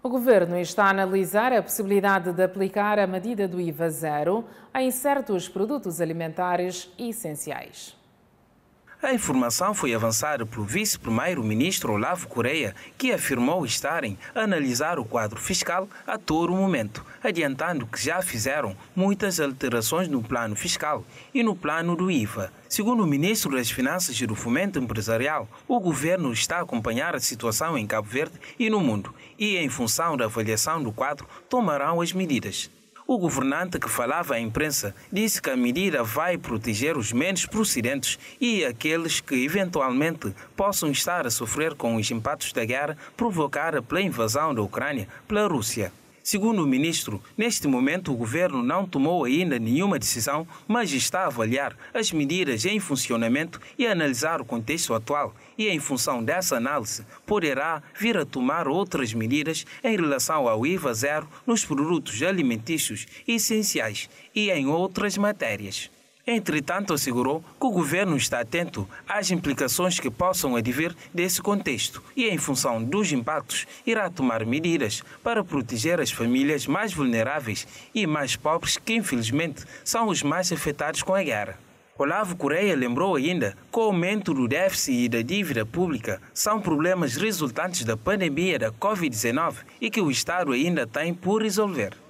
O governo está a analisar a possibilidade de aplicar a medida do IVA zero em certos produtos alimentares essenciais. A informação foi avançada pelo vice-primeiro-ministro Olavo Correia, que afirmou estarem a analisar o quadro fiscal a todo momento, adiantando que já fizeram muitas alterações no plano fiscal e no plano do IVA. Segundo o ministro das Finanças e do Fomento Empresarial, o governo está a acompanhar a situação em Cabo Verde e no mundo e, em função da avaliação do quadro, tomarão as medidas. O governante que falava à imprensa disse que a medida vai proteger os menos procedentes e aqueles que eventualmente possam estar a sofrer com os impactos da guerra provocada pela invasão da Ucrânia pela Rússia. Segundo o ministro, neste momento o governo não tomou ainda nenhuma decisão, mas está a avaliar as medidas em funcionamento e a analisar o contexto atual e, em função dessa análise, poderá vir a tomar outras medidas em relação ao IVA zero nos produtos alimentícios essenciais e em outras matérias. Entretanto, assegurou que o governo está atento às implicações que possam advir desse contexto e, em função dos impactos, irá tomar medidas para proteger as famílias mais vulneráveis e mais pobres que, infelizmente, são os mais afetados com a guerra. Olavo Correia lembrou ainda que o aumento do déficit e da dívida pública são problemas resultantes da pandemia da Covid-19 e que o Estado ainda tem por resolver.